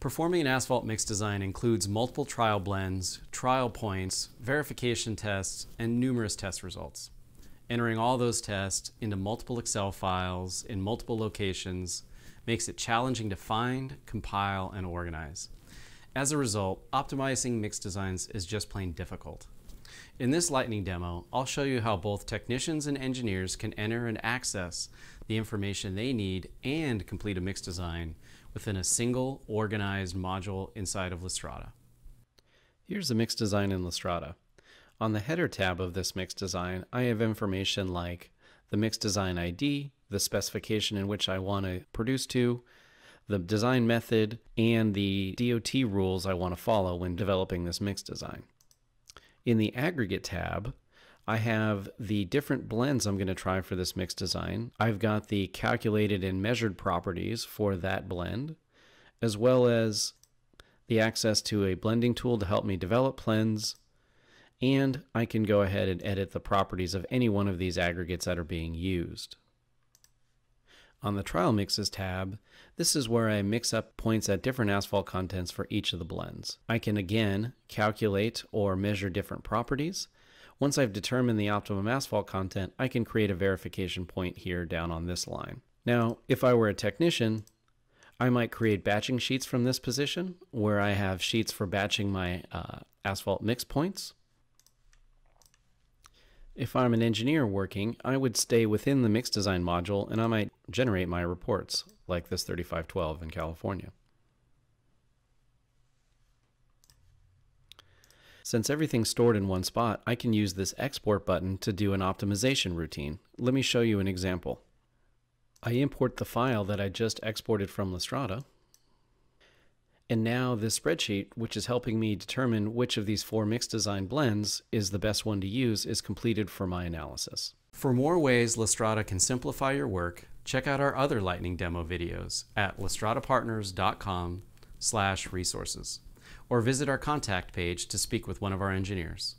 Performing an asphalt mix design includes multiple trial blends, trial points, verification tests, and numerous test results. Entering all those tests into multiple Excel files in multiple locations makes it challenging to find, compile, and organize. As a result, optimizing mix designs is just plain difficult. In this lightning demo, I'll show you how both technicians and engineers can enter and access the information they need and complete a mix design within a single organized module inside of Lastrada. Here's a mix design in Lastrada. On the header tab of this mix design, I have information like the mix design ID, the specification in which I want to produce to, the design method, and the DOT rules I want to follow when developing this mix design. In the aggregate tab, I have the different blends I'm going to try for this mix design. I've got the calculated and measured properties for that blend, as well as the access to a blending tool to help me develop blends, and I can go ahead and edit the properties of any one of these aggregates that are being used. On the Trial Mixes tab, this is where I mix up points at different asphalt contents for each of the blends. I can again calculate or measure different properties, once I've determined the optimum asphalt content, I can create a verification point here down on this line. Now, if I were a technician, I might create batching sheets from this position where I have sheets for batching my uh, asphalt mix points. If I'm an engineer working, I would stay within the mix design module and I might generate my reports like this 3512 in California. Since everything's stored in one spot, I can use this export button to do an optimization routine. Let me show you an example. I import the file that I just exported from Lastrada. And now this spreadsheet, which is helping me determine which of these four mix design blends is the best one to use, is completed for my analysis. For more ways Lastrada can simplify your work, check out our other lightning demo videos at lastradapartners.com slash resources or visit our contact page to speak with one of our engineers.